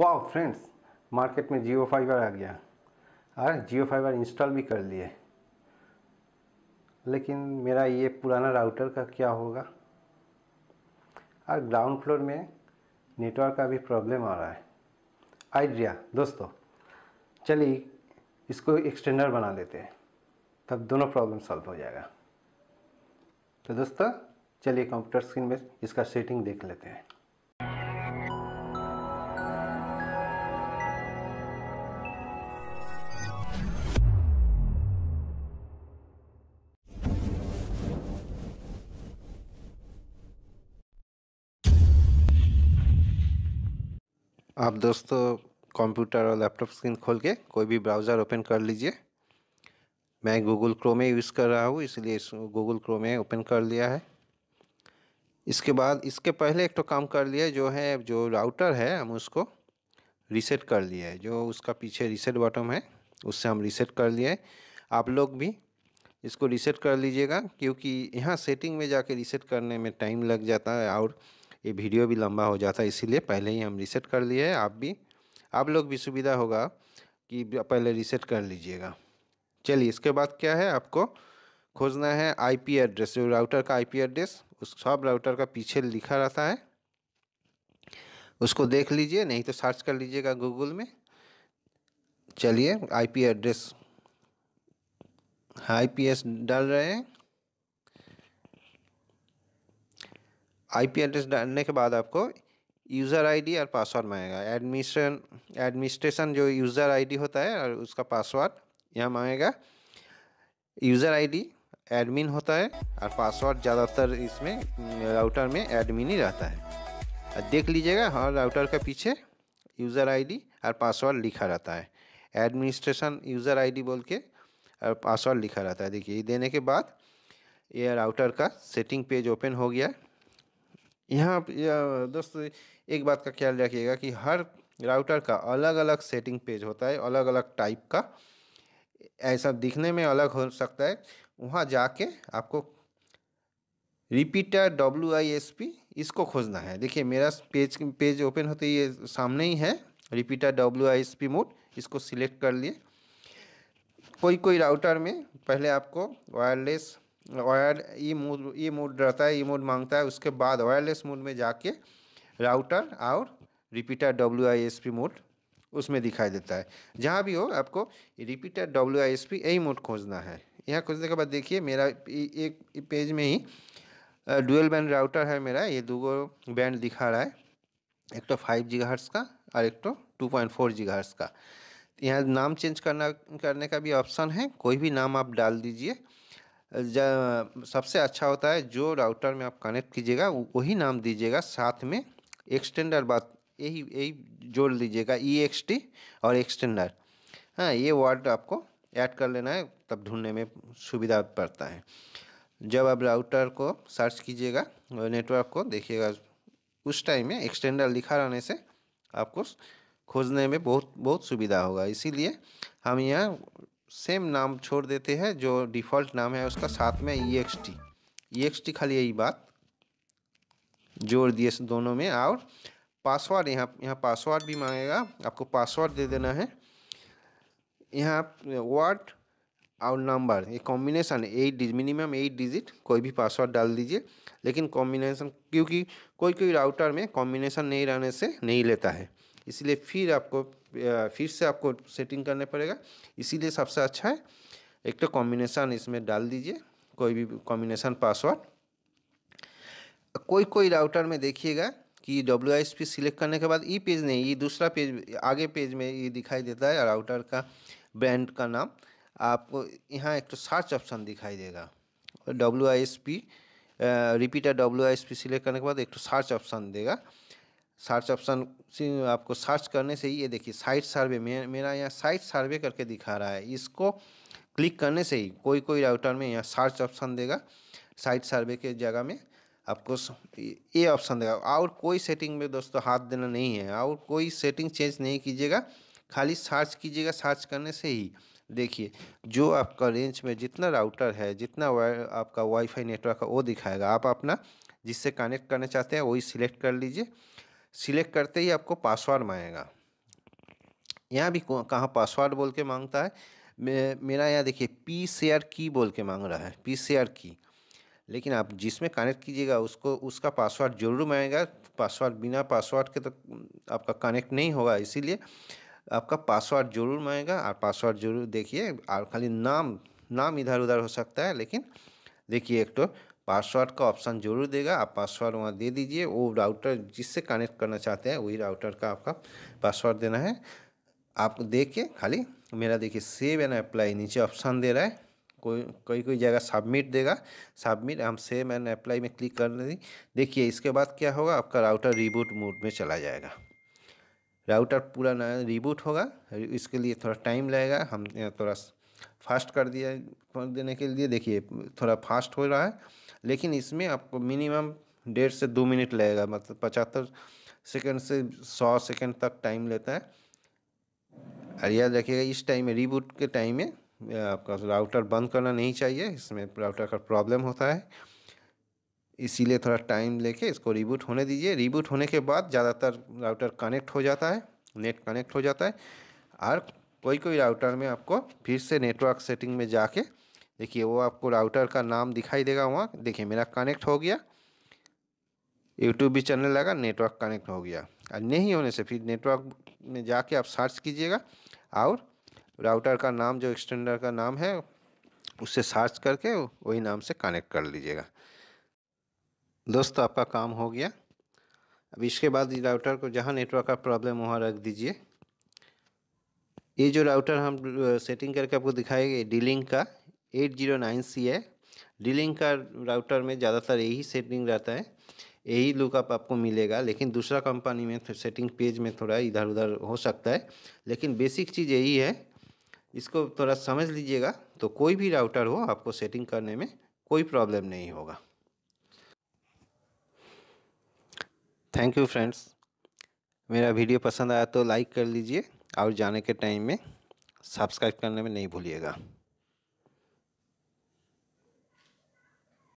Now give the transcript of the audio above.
वाह friends market में जियो fibre आ गया और जियो फाइबर इंस्टॉल भी कर लिए लेकिन मेरा ये पुराना राउटर का क्या होगा और ग्राउंड फ्लोर में नेटवर्क का भी प्रॉब्लम आ रहा है आइडिया दोस्तों चलिए इसको एक्सटेंडर बना लेते हैं तब दोनों प्रॉब्लम सॉल्व हो जाएगा तो दोस्तों चलिए कंप्यूटर स्क्रीन में इसका सेटिंग देख लेते हैं आप दोस्तों कंप्यूटर और लैपटॉप स्क्रीन खोल के कोई भी ब्राउज़र ओपन कर लीजिए मैं गूगल क्रोम यूज़ कर रहा हूँ इसलिए इस गूगल क्रोम ओपन कर लिया है इसके बाद इसके पहले एक तो काम कर लिया जो है जो राउटर है हम उसको रीसेट कर लिया है जो उसका पीछे रीसेट बटन है उससे हम रीसेट कर लिए आप लोग भी इसको रीसेट कर लीजिएगा क्योंकि यहाँ सेटिंग में जाके रीसेट करने में टाइम लग जाता है और ये वीडियो भी लंबा हो जाता है इसीलिए पहले ही हम रिसेट कर लिए हैं आप भी आप लोग भी सुविधा होगा कि पहले रिसेट कर लीजिएगा चलिए इसके बाद क्या है आपको खोजना है आईपी एड्रेस जो राउटर का आईपी एड्रेस उस सब राउटर का पीछे लिखा रहता है उसको देख लीजिए नहीं तो सर्च कर लीजिएगा गूगल में चलिए आईपी एड्रेस आईपीएस डाल रहे हैं आईपी एड्रेस डालने के बाद आपको यूज़र आईडी और पासवर्ड मांगेगा एडमिशन एडमिनिस्ट्रेशन जो यूज़र आईडी होता है और उसका पासवर्ड यहाँ मांगेगा यूज़र आईडी एडमिन होता है और पासवर्ड ज़्यादातर इसमें राउटर में एडमिन ही रहता है और देख लीजिएगा हर राउटर के पीछे यूज़र आईडी और पासवर्ड लिखा रहता है एडमिनिस्ट्रेशन यूज़र डी बोल के और पासवर्ड लिखा रहता है देखिए ये देने के बाद ये राउटर का सेटिंग पेज ओपन हो गया यहाँ दोस्तों एक बात का ख्याल रखिएगा कि हर राउटर का अलग अलग सेटिंग पेज होता है अलग अलग टाइप का ऐसा दिखने में अलग हो सकता है वहाँ जाके आपको repeater W I S P इसको खोजना है देखिए मेरा पेज पेज ओपन होते ही ये सामने ही है repeater W I S P mode इसको सिलेक्ट कर लिए कोई कोई राउटर में पहले आपको वायरलेस वायर ई मोड ई मोड रहता है ई e मोड मांगता है उसके बाद वायरलेस मोड में जाके राउटर और repeater W I S P mode उसमें दिखाई देता है जहाँ भी हो आपको repeater W I S P यही मोड खोजना है यहाँ खोजने के बाद देखिए मेरा एक पेज में ही डुअल बैंड राउटर है मेरा ये दो बैंड दिखा रहा है एक तो फाइव जी का और एक तो टू पॉइंट फोर जी का यहाँ नाम चेंज करना करने का भी ऑप्शन है कोई भी नाम आप डाल दीजिए सबसे अच्छा होता है जो राउटर में आप कनेक्ट कीजिएगा वही नाम दीजिएगा साथ में एक्सटेंडर बात यही यही जोड़ दीजिएगा ई एक्स टी और एक्सटेंडर हाँ ये वर्ड आपको ऐड कर लेना है तब ढूंढने में सुविधा पड़ता है जब आप राउटर को सर्च कीजिएगा नेटवर्क को देखिएगा उस टाइम में एक्सटेंडर लिखा रहने से आपको खोजने में बहुत बहुत सुविधा होगा इसीलिए हम यहाँ सेम नाम छोड़ देते हैं जो डिफ़ॉल्ट नाम है उसका साथ में E X T E X T खाली यही बात जोड़ दिए दोनों में और पासवर्ड यहाँ यहाँ पासवर्ड भी मांगेगा आपको पासवर्ड दे देना है यहाँ वर्ड और नंबर ये combination eight dig minimum eight digit कोई भी पासवर्ड डाल दीजिए लेकिन कॉम्बिनेशन क्योंकि कोई कोई राउटर में कॉम्बिनेशन नहीं रहने से नहीं लेता है इसलिए फिर आपको फिर से आपको सेटिंग करने पड़ेगा इसीलिए सबसे अच्छा है एक तो कॉम्बिनेशन इसमें डाल दीजिए कोई भी कॉम्बिनेशन पासवर्ड कोई कोई राउटर में देखिएगा कि W I S P select करने के बाद ये पेज नहीं ये दूसरा पेज आगे पेज में ये दिखाई देता है राउटर का ब्रांड का नाम आपको यहाँ एक तो सर्च ऑप्शन दिखाई देगा W I S P repeater W I S P select करने के बाद एक तो सर्च ऑप्शन देगा सर्च ऑप्शन आपको सर्च करने से ही ये देखिए साइट सर्वे मेरा यहाँ साइट सर्वे करके दिखा रहा है इसको क्लिक करने से ही कोई कोई राउटर में यहाँ सर्च ऑप्शन देगा साइट सर्वे के जगह में आपको ये ऑप्शन देगा और कोई सेटिंग में दोस्तों हाथ देना नहीं है और कोई सेटिंग चेंज नहीं कीजिएगा खाली सर्च कीजिएगा सर्च करने से ही देखिए जो आपका रेंज में जितना राउटर है जितना वाई, आपका वाईफाई नेटवर्क है वो दिखाएगा आप अपना जिससे कनेक्ट करना चाहते हैं वही सिलेक्ट कर लीजिए सिलेक्ट करते ही आपको पासवर्ड मांगेगा यहाँ भी कहाँ पासवर्ड बोल के मांगता है मे, मेरा यहाँ देखिए पी शेयर की बोल के मांग रहा है पी शेयर की लेकिन आप जिसमें कनेक्ट कीजिएगा उसको उसका पासवर्ड जरूर मांगेगा पासवर्ड बिना पासवर्ड के तो आपका कनेक्ट नहीं होगा इसीलिए आपका पासवर्ड जरूर मांगेगा और पासवर्ड जरूर देखिए और खाली नाम नाम इधर उधर हो सकता है लेकिन देखिए एक तो पासवर्ड का ऑप्शन जरूर देगा आप पासवर्ड वहाँ दे दीजिए वो राउटर जिससे कनेक्ट करना चाहते हैं वही राउटर का आपका पासवर्ड देना है आप देख के खाली मेरा देखिए सेव एंड अप्लाई नीचे ऑप्शन दे रहा है कोई कोई कोई जगह सबमिट देगा सबमिट हम सेव एंड अप्लाई में क्लिक कर दी देखिए इसके बाद क्या होगा आपका राउटर रिबूट मोड में चला जाएगा राउटर पूरा नया रिबूट होगा इसके लिए थोड़ा टाइम लगेगा हम थोड़ा फास्ट कर दिया कर देने के लिए देखिए थोड़ा फास्ट हो रहा है लेकिन इसमें आपको मिनिमम डेढ़ से दो मिनट लगेगा मतलब पचहत्तर सेकेंड से सौ सेकेंड तक टाइम लेता है और याद रखिएगा इस टाइम में रीबूट के टाइम में आपका राउटर बंद करना नहीं चाहिए इसमें राउटर का प्रॉब्लम होता है इसीलिए थोड़ा टाइम लेके इसको रीबूट होने दीजिए रीबूट होने के बाद ज़्यादातर राउटर कनेक्ट हो जाता है नेट कनेक्ट हो जाता है और कोई कोई राउटर में आपको फिर से नेटवर्क सेटिंग में जाके देखिए वो आपको राउटर का नाम दिखाई देगा वहाँ देखिए मेरा कनेक्ट हो गया यूट्यूब भी चैनल लगा नेटवर्क कनेक्ट हो गया और नहीं होने से फिर नेटवर्क में जाके आप सर्च कीजिएगा और राउटर का नाम जो एक्सटेंडर का नाम है उससे सर्च करके वही नाम से कनेक्ट कर लीजिएगा दोस्तों आपका काम हो गया अब इसके बाद राउटर को जहाँ नेटवर्क का प्रॉब्लम वहाँ रख दीजिए ये जो राउटर हम सेटिंग करके आपको दिखाएंगे डीलिंग का एट जीरो नाइन सी है डीलिंग का राउटर में ज़्यादातर यही सेटिंग रहता है यही लुकअप आपको मिलेगा लेकिन दूसरा कंपनी में सेटिंग पेज में थोड़ा इधर उधर हो सकता है लेकिन बेसिक चीज़ यही है इसको थोड़ा समझ लीजिएगा तो कोई भी राउटर हो आपको सेटिंग करने में कोई प्रॉब्लम नहीं होगा थैंक यू फ्रेंड्स मेरा वीडियो पसंद आया तो लाइक कर लीजिए और जाने के टाइम में सब्सक्राइब करने में नहीं भूलिएगा